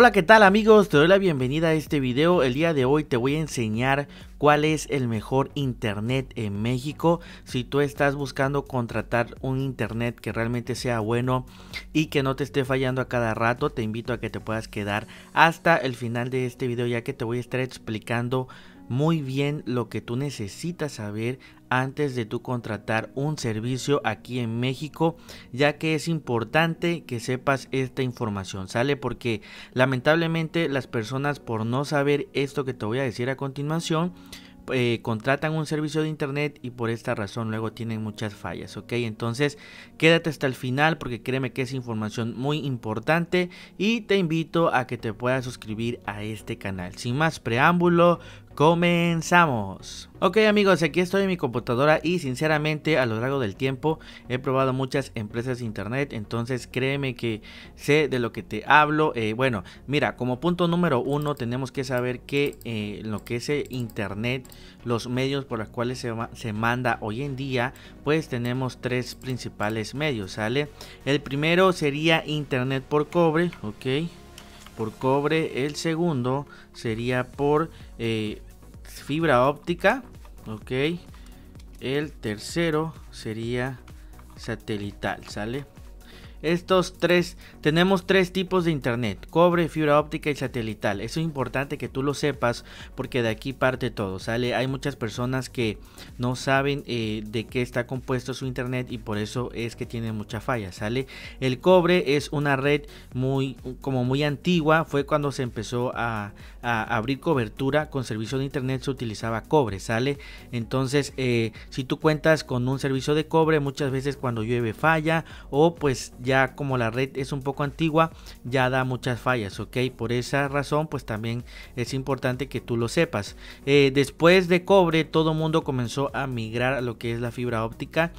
Hola, ¿qué tal amigos? Te doy la bienvenida a este video. El día de hoy te voy a enseñar cuál es el mejor internet en México. Si tú estás buscando contratar un internet que realmente sea bueno y que no te esté fallando a cada rato, te invito a que te puedas quedar hasta el final de este video ya que te voy a estar explicando muy bien lo que tú necesitas saber antes de tú contratar un servicio aquí en México, ya que es importante que sepas esta información, ¿sale? Porque lamentablemente las personas por no saber esto que te voy a decir a continuación, eh, contratan un servicio de internet y por esta razón luego tienen muchas fallas, ¿ok? Entonces quédate hasta el final porque créeme que es información muy importante y te invito a que te puedas suscribir a este canal. Sin más preámbulo, comenzamos. Ok amigos, aquí estoy en mi computadora y sinceramente a lo largo del tiempo he probado muchas empresas de internet, entonces créeme que sé de lo que te hablo. Eh, bueno, mira, como punto número uno tenemos que saber que eh, lo que es internet, los medios por los cuales se, se manda hoy en día, pues tenemos tres principales medios, ¿sale? El primero sería internet por cobre, ok, por cobre, el segundo sería por... Eh, fibra óptica, ok. El tercero sería satelital, ¿sale? estos tres, tenemos tres tipos de internet, cobre, fibra óptica y satelital. Eso es importante que tú lo sepas porque de aquí parte todo, ¿sale? Hay muchas personas que no saben eh, de qué está compuesto su internet y por eso es que tiene mucha falla ¿sale? El cobre es una red muy, como muy antigua, fue cuando se empezó a, abrir cobertura con servicio de internet, se utilizaba cobre, ¿sale? Entonces, eh, si tú cuentas con un servicio de cobre, muchas veces cuando llueve falla o pues ya ya como la red es un poco antigua, ya da muchas fallas, ¿ok? Por esa razón, pues también es importante que tú lo sepas. Eh, después de cobre, todo mundo comenzó a migrar a lo que es la fibra óptica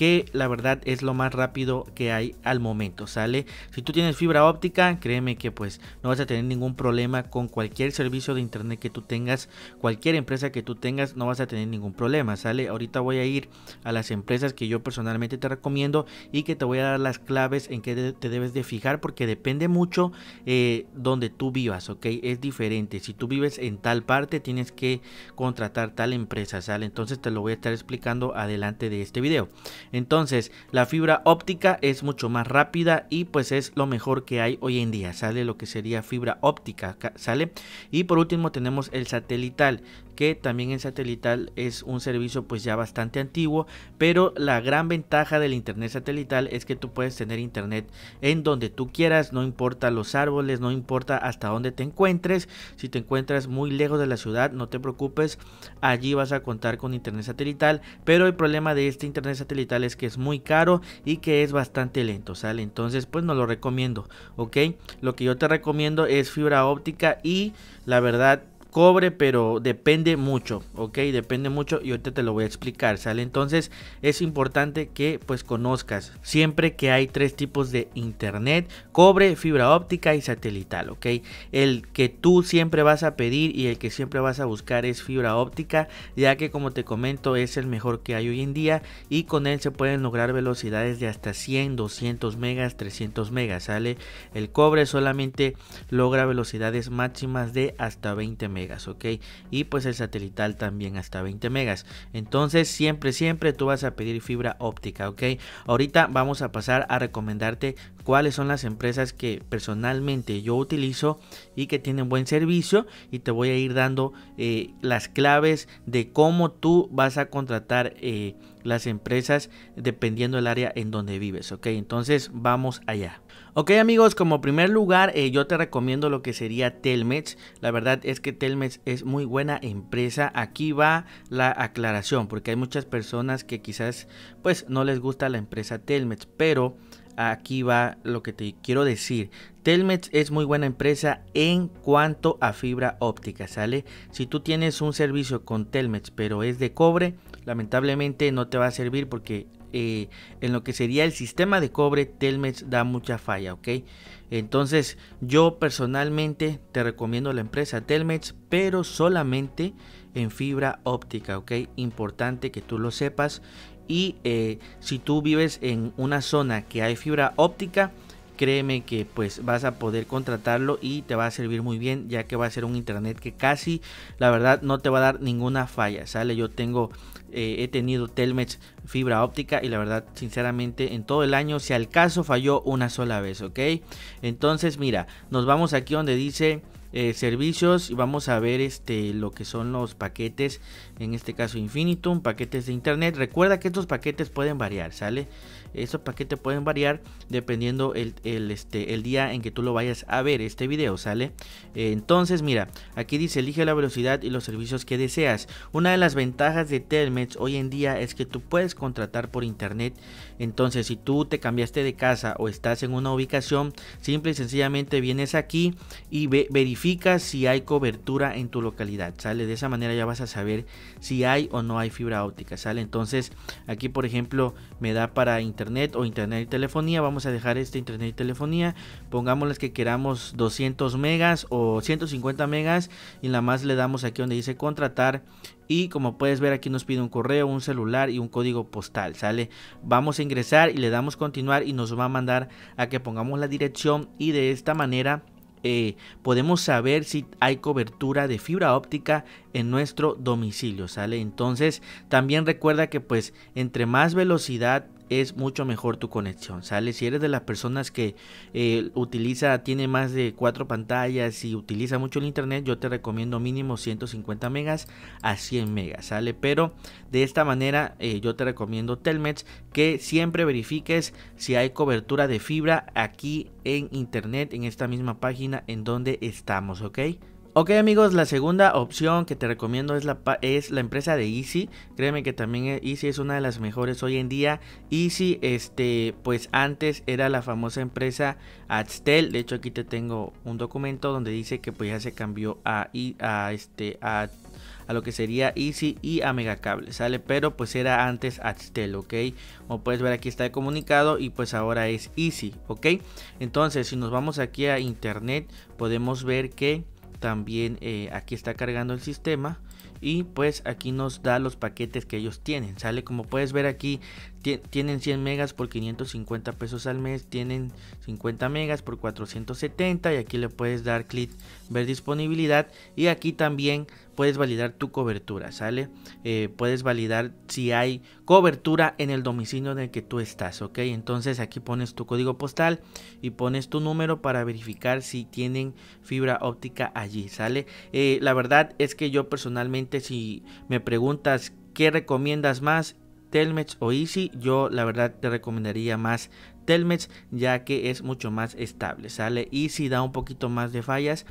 que la verdad es lo más rápido que hay al momento, ¿sale? Si tú tienes fibra óptica, créeme que pues no vas a tener ningún problema con cualquier servicio de internet que tú tengas, cualquier empresa que tú tengas, no vas a tener ningún problema, ¿sale? Ahorita voy a ir a las empresas que yo personalmente te recomiendo y que te voy a dar las claves en que te debes de fijar porque depende mucho eh, donde tú vivas, ¿ok? Es diferente. Si tú vives en tal parte, tienes que contratar tal empresa, ¿sale? Entonces te lo voy a estar explicando adelante de este video. Entonces, la fibra óptica es mucho más rápida y pues es lo mejor que hay hoy en día. Sale lo que sería fibra óptica, ¿sale? Y por último tenemos el satelital que también en satelital es un servicio pues ya bastante antiguo, pero la gran ventaja del internet satelital es que tú puedes tener internet en donde tú quieras, no importa los árboles, no importa hasta dónde te encuentres, si te encuentras muy lejos de la ciudad, no te preocupes, allí vas a contar con internet satelital, pero el problema de este internet satelital es que es muy caro y que es bastante lento, ¿sale? Entonces pues no lo recomiendo, ¿ok? Lo que yo te recomiendo es fibra óptica y la verdad cobre, pero depende mucho, ¿ok? Depende mucho y ahorita te lo voy a explicar, ¿sale? Entonces es importante que pues conozcas siempre que hay tres tipos de internet, cobre, fibra óptica y satelital, ¿ok? El que tú siempre vas a pedir y el que siempre vas a buscar es fibra óptica, ya que como te comento es el mejor que hay hoy en día y con él se pueden lograr velocidades de hasta 100, 200 megas, 300 megas, ¿sale? El cobre solamente logra velocidades máximas de hasta 20 megas ok. Y pues el satelital también hasta 20 megas. Entonces siempre, siempre tú vas a pedir fibra óptica, ok. Ahorita vamos a pasar a recomendarte cuáles son las empresas que personalmente yo utilizo y que tienen buen servicio y te voy a ir dando eh, las claves de cómo tú vas a contratar eh, las empresas dependiendo del área en donde vives, ok. Entonces vamos allá. Ok amigos, como primer lugar eh, yo te recomiendo lo que sería Telmex. La verdad es que Telmex es muy buena empresa. Aquí va la aclaración porque hay muchas personas que quizás pues no les gusta la empresa Telmex. Pero aquí va lo que te quiero decir. Telmex es muy buena empresa en cuanto a fibra óptica, ¿sale? Si tú tienes un servicio con Telmex pero es de cobre, lamentablemente no te va a servir porque eh, en lo que sería el sistema de cobre, Telmex da mucha falla, ¿ok? Entonces yo personalmente te recomiendo la empresa Telmex, pero solamente en fibra óptica, ¿ok? Importante que tú lo sepas. Y eh, si tú vives en una zona que hay fibra óptica, créeme que pues vas a poder contratarlo y te va a servir muy bien ya que va a ser un internet que casi la verdad no te va a dar ninguna falla sale yo tengo eh, he tenido Telmex fibra óptica y la verdad sinceramente en todo el año si al caso falló una sola vez ok entonces mira nos vamos aquí donde dice eh, servicios y vamos a ver este lo que son los paquetes en este caso infinitum paquetes de internet recuerda que estos paquetes pueden variar sale estos paquetes pueden variar dependiendo el, este, el día en que tú lo vayas a ver este video sale entonces mira aquí dice elige la velocidad y los servicios que deseas una de las ventajas de telmex hoy en día es que tú puedes contratar por internet entonces si tú te cambiaste de casa o estás en una ubicación simple y sencillamente vienes aquí y ve verificas si hay cobertura en tu localidad, ¿sale? De esa manera ya vas a saber si hay o no hay fibra óptica, ¿sale? Entonces, aquí por ejemplo me da para internet o internet y telefonía, vamos a dejar este internet y telefonía, pongamos las que queramos 200 megas o 150 megas y la más le damos aquí donde dice contratar y como puedes ver aquí nos pide un correo, un celular y un código postal, ¿sale? Vamos a ingresar y le damos continuar y nos va a mandar a que pongamos la dirección y de esta manera eh, podemos saber si hay cobertura de fibra óptica en nuestro domicilio, ¿sale? Entonces, también recuerda que pues entre más velocidad es mucho mejor tu conexión, ¿sale? Si eres de las personas que eh, utiliza, tiene más de cuatro pantallas y utiliza mucho el internet, yo te recomiendo mínimo 150 megas a 100 megas, ¿sale? Pero de esta manera eh, yo te recomiendo Telmex que siempre verifiques si hay cobertura de fibra aquí en internet, en esta misma página en donde estamos, ¿ok? Ok amigos, la segunda opción que te recomiendo es la, es la empresa de Easy. Créeme que también eh, Easy es una de las mejores hoy en día. Easy, este, pues antes era la famosa empresa Adstel. De hecho aquí te tengo un documento donde dice que pues ya se cambió a, a, este, a, a lo que sería Easy y a Megacable, ¿sale? Pero pues era antes Adstel, ¿ok? Como puedes ver aquí está el comunicado y pues ahora es Easy, ¿ok? Entonces si nos vamos aquí a internet podemos ver que también eh, aquí está cargando el sistema y pues aquí nos da los paquetes que ellos tienen sale como puedes ver aquí tienen 100 megas por 550 pesos al mes, tienen 50 megas por 470 y aquí le puedes dar clic ver disponibilidad y aquí también puedes validar tu cobertura, ¿sale? Eh, puedes validar si hay cobertura en el domicilio en el que tú estás, ¿ok? Entonces aquí pones tu código postal y pones tu número para verificar si tienen fibra óptica allí, ¿sale? Eh, la verdad es que yo personalmente si me preguntas ¿Qué recomiendas más? Telmex o Easy. Yo la verdad te recomendaría más Telmex ya que es mucho más estable. Sale Easy, da un poquito más de fallas.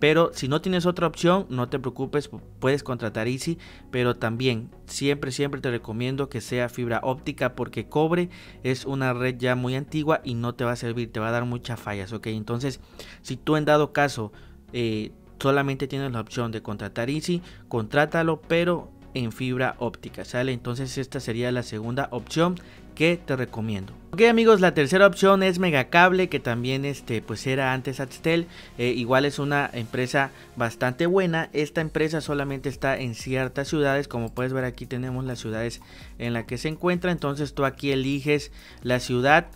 Pero si no tienes otra opción, no te preocupes, puedes contratar Easy. Pero también siempre, siempre te recomiendo que sea fibra óptica porque cobre es una red ya muy antigua y no te va a servir, te va a dar muchas fallas, ¿ok? Entonces, si tú en dado caso... Eh, solamente tienes la opción de contratar Easy, contrátalo, pero en fibra óptica, ¿sale? Entonces esta sería la segunda opción que te recomiendo. Ok amigos, la tercera opción es Megacable, que también este, pues era antes Axtel, eh, igual es una empresa bastante buena, esta empresa solamente está en ciertas ciudades, como puedes ver aquí tenemos las ciudades en las que se encuentra, entonces tú aquí eliges la ciudad,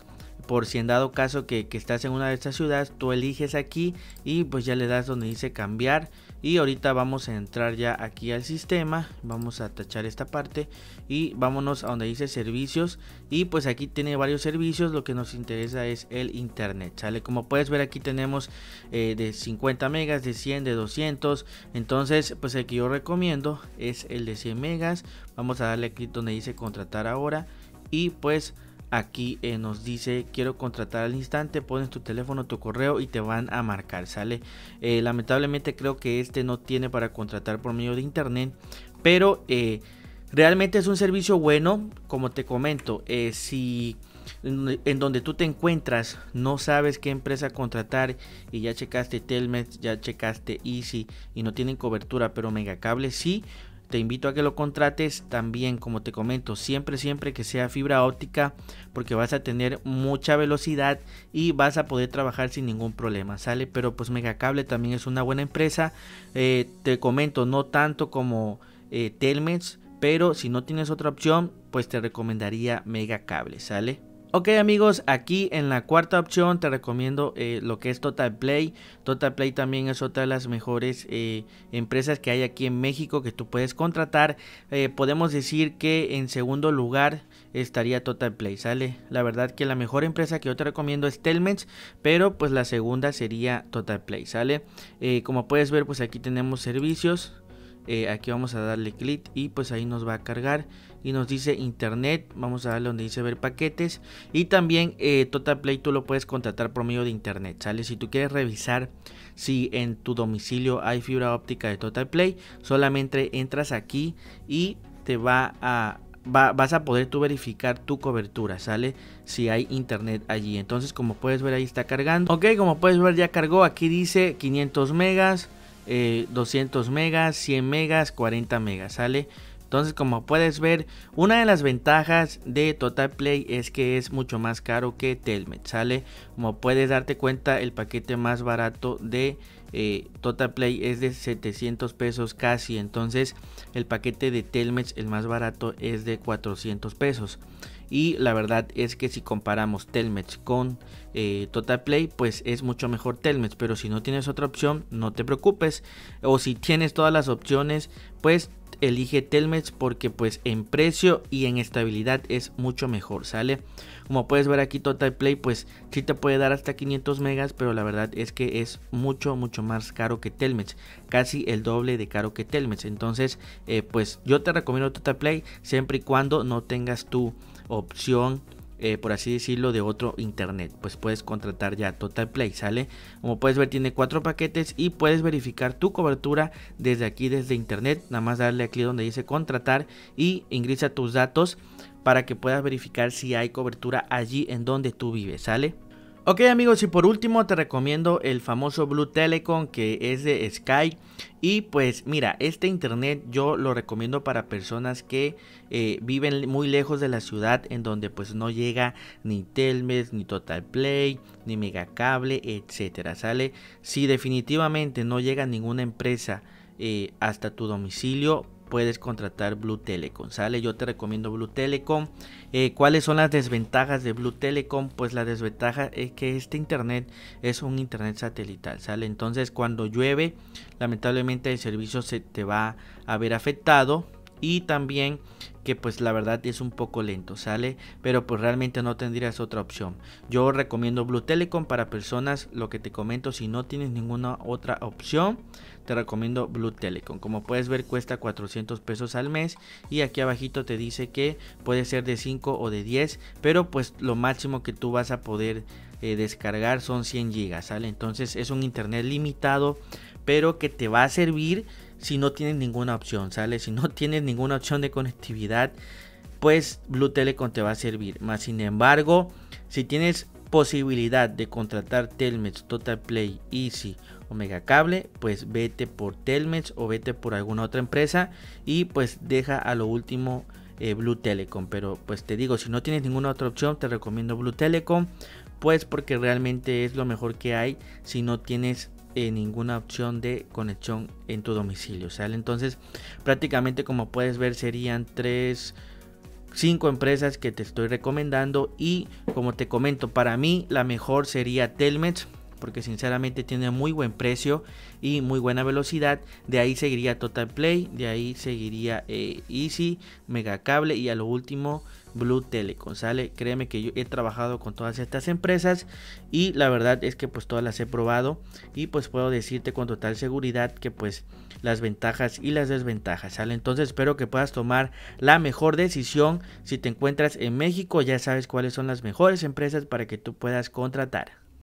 por si en dado caso que, que estás en una de estas ciudades, tú eliges aquí y pues ya le das donde dice cambiar y ahorita vamos a entrar ya aquí al sistema vamos a tachar esta parte y vámonos a donde dice servicios y pues aquí tiene varios servicios lo que nos interesa es el internet sale como puedes ver aquí tenemos eh, de 50 megas de 100 de 200 entonces pues el que yo recomiendo es el de 100 megas vamos a darle clic donde dice contratar ahora y pues aquí eh, nos dice quiero contratar al instante pones tu teléfono tu correo y te van a marcar sale eh, lamentablemente creo que este no tiene para contratar por medio de internet pero eh, realmente es un servicio bueno como te comento si en donde tú te encuentras, no sabes qué empresa contratar y ya checaste Telmex, ya checaste Easy y no tienen cobertura, pero Megacable sí, te invito a que lo contrates también, como te comento, siempre, siempre que sea fibra óptica, porque vas a tener mucha velocidad y vas a poder trabajar sin ningún problema, ¿sale? Pero pues Megacable también es una buena empresa. Eh, te comento, no tanto como eh, pero si no tienes otra opción, pues te recomendaría Megacable, ¿sale? Ok amigos, aquí en la cuarta opción te recomiendo eh, lo que es Total Play. Total Play también es otra de las mejores eh, empresas que hay aquí en México que tú puedes contratar. Eh, podemos decir que en segundo lugar estaría Total Play, ¿sale? La verdad que la mejor empresa que yo te recomiendo es Telmex, pero pues la segunda sería Total Play, ¿sale? como puedes ver pues aquí tenemos servicios eh, aquí vamos a darle clic y pues ahí nos va a cargar y nos dice internet vamos a darle donde dice ver paquetes y también eh, Total Play tú lo puedes contratar por medio de internet sale si tú quieres revisar si en tu domicilio hay fibra óptica de Total Play solamente entras aquí y te va a vas a poder tú verificar tu cobertura, ¿sale? Si hay internet allí. Entonces, como puedes ver, ahí está cargando. Ok, como puedes ver, ya cargó. Aquí dice 500 megas. 200 eh, megas, 100 megas, 40 megas, ¿sale? Entonces como puedes ver, una de las ventajas de Total Play es que es mucho más caro que Telmet, ¿sale? Como puedes darte cuenta, el paquete más barato de eh, Total Play es de 700 pesos casi, entonces el paquete de Telmex el más barato es de 400 pesos y la verdad es que si comparamos Telmex con eh, Total Play pues es mucho mejor Telmex pero si no tienes otra opción no te preocupes o si tienes todas las opciones pues elige Telmex porque pues en precio y en estabilidad es mucho mejor, ¿sale? Como puedes ver aquí Total Play pues sí te puede dar hasta 500 megas, pero la verdad es que es mucho mucho más caro que Telmex, casi el doble de caro que Telmex. Entonces, eh, pues yo te recomiendo Total Play siempre y cuando no tengas tú opción eh, por así decirlo, de otro internet. Pues puedes contratar ya Total Play, ¿sale? Como puedes ver, tiene cuatro paquetes y puedes verificar tu cobertura desde aquí, desde internet. Nada más darle aquí donde dice contratar y ingresa tus datos para que puedas verificar si hay cobertura allí en donde tú vives, ¿sale? Ok amigos y por último te recomiendo el famoso Blue Telecom que es de Sky y pues mira este internet yo lo recomiendo para personas que eh, viven muy lejos de la ciudad en donde pues no llega ni Telmes ni Total Play ni Cable etcétera sale si definitivamente no llega ninguna empresa eh, hasta tu domicilio puedes contratar Blue Telecom. ¿Sale? Yo te recomiendo Blue Telecom. Eh, ¿Cuáles son las desventajas de Blue Telecom? Pues la desventaja es que este internet es un internet satelital. ¿Sale? Entonces cuando llueve, lamentablemente el servicio se te va a ver afectado y también que pues la verdad es un poco lento, ¿sale? Pero pues realmente no tendrías otra opción. Yo recomiendo Blue Telecom para personas, lo que te comento, si no tienes ninguna otra opción, te recomiendo Blue Telecom. Como puedes ver cuesta 400 pesos al mes y aquí abajito te dice que puede ser de 5 o de 10, pero pues lo máximo que tú vas a poder eh, descargar son 100 gigas, ¿sale? Entonces es un internet limitado, pero que te va a servir si no tienes ninguna opción, ¿sale? Si no tienes ninguna opción de conectividad, pues Blue Telecom te va a servir. Más sin embargo, si tienes posibilidad de contratar Telmex, Total Play, Easy o cable pues vete por Telmex o vete por alguna otra empresa y pues deja a lo último eh, Blue Telecom. Pero pues te digo, si no tienes ninguna otra opción, te recomiendo Blue Telecom, pues porque realmente es lo mejor que hay si no tienes eh, ninguna opción de conexión en tu domicilio. ¿sale? Entonces, prácticamente como puedes ver, serían tres. cinco empresas que te estoy recomendando y como te comento para mí la mejor sería Telmex porque sinceramente tiene muy buen precio y muy buena velocidad. De ahí seguiría Total Play, de ahí seguiría eh, Easy Mega Cable y a lo último Blue Telecom. Sale, créeme que yo he trabajado con todas estas empresas y la verdad es que pues todas las he probado y pues puedo decirte con total seguridad que pues las ventajas y las desventajas, ¿sale? Entonces espero que puedas tomar la mejor decisión. Si te encuentras en México ya sabes cuáles son las mejores empresas para que tú puedas contratar.